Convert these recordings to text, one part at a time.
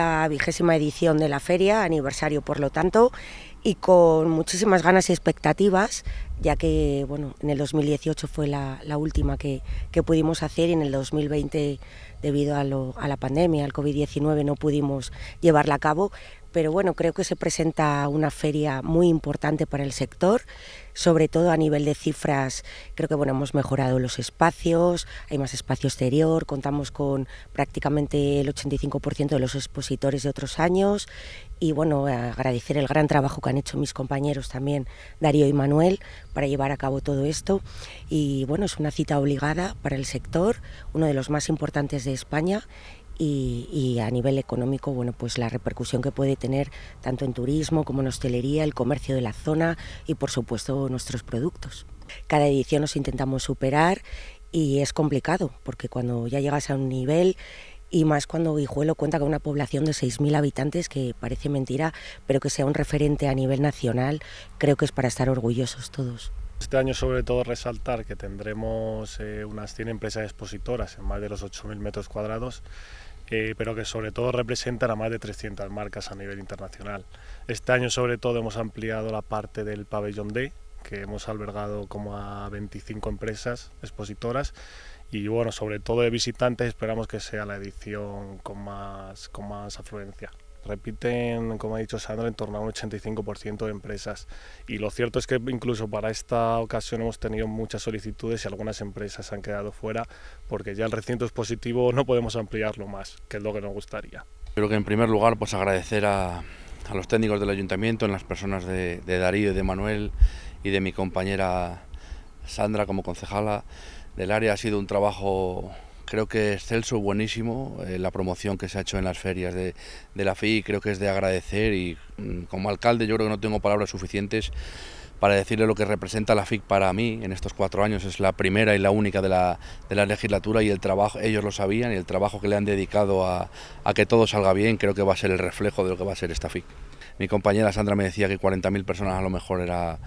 La vigésima edición de la feria, aniversario por lo tanto, y con muchísimas ganas y expectativas, ya que bueno, en el 2018 fue la, última que, pudimos hacer y en el 2020, debido a, a la pandemia, al COVID-19, no pudimos llevarla a cabo, pero bueno, creo que se presenta una feria muy importante para el sector, sobre todo a nivel de cifras, creo que bueno, hemos mejorado los espacios, hay más espacio exterior, contamos con prácticamente el 85% de los expositores de otros años y bueno, agradecer el gran trabajo que han hecho mis compañeros también, Darío y Manuel, para llevar a cabo todo esto y bueno, es una cita obligada para el sector, uno de los más importantes de España y, a nivel económico, bueno, pues la repercusión que puede tener tanto en turismo como en hostelería, el comercio de la zona y por supuesto nuestros productos. Cada edición nos intentamos superar y es complicado porque cuando ya llegas a un nivel y más cuando Guijuelo cuenta con una población de 6.000 habitantes, que parece mentira, pero que sea un referente a nivel nacional, creo que es para estar orgullosos todos. Este año sobre todo resaltar que tendremos eh, unas 100 empresas expositoras en más de los 8.000 metros cuadrados, eh, pero que sobre todo representan a más de 300 marcas a nivel internacional. Este año sobre todo hemos ampliado la parte del pabellón D, que hemos albergado como a 25 empresas expositoras y bueno, sobre todo de visitantes esperamos que sea la edición con más, con más afluencia repiten, como ha dicho Sandra, en torno a un 85% de empresas. Y lo cierto es que incluso para esta ocasión hemos tenido muchas solicitudes y algunas empresas han quedado fuera porque ya el recinto es positivo, no podemos ampliarlo más, que es lo que nos gustaría. Creo que en primer lugar, pues agradecer a, los técnicos del ayuntamiento, en las personas de, de Darío y de Manuel y de mi compañera Sandra como concejala del área. Ha sido un trabajo Creo que es Celso buenísimo, eh, la promoción que se ha hecho en las ferias de, de la FIC, creo que es de agradecer y mm, como alcalde yo creo que no tengo palabras suficientes para decirle lo que representa la FIC para mí en estos cuatro años. Es la primera y la única de la, legislatura y el trabajo, ellos lo sabían, y el trabajo que le han dedicado a, a, que todo salga bien creo que va a ser el reflejo de lo que va a ser esta FIC. Mi compañera Sandra me decía que 40.000 personas a lo mejor era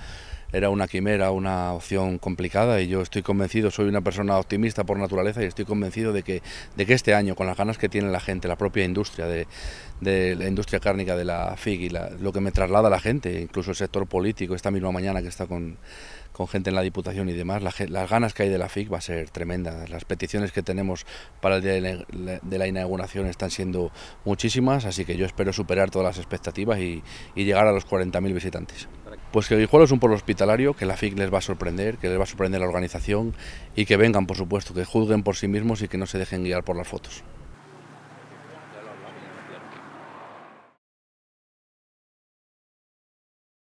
era una quimera, una opción complicada y yo estoy convencido, soy una persona optimista por naturaleza y estoy convencido de que, de que este año, con las ganas que tiene la gente, la propia industria, de, la industria cárnica de la FIG y lo que me traslada la gente, incluso el sector político, esta misma mañana que está con, gente en la Diputación y demás, las ganas que hay de la FIC va a ser tremendas. Las peticiones que tenemos para el día de la, inauguración están siendo muchísimas, así que yo espero superar todas las expectativas y llegar a los 40.000 visitantes. Pues que Guijuelo es un pueblo hospitalario, que la FIC les va a sorprender, que les va a sorprender la organización y que vengan, por supuesto, que juzguen por sí mismos y que no se dejen guiar por las fotos.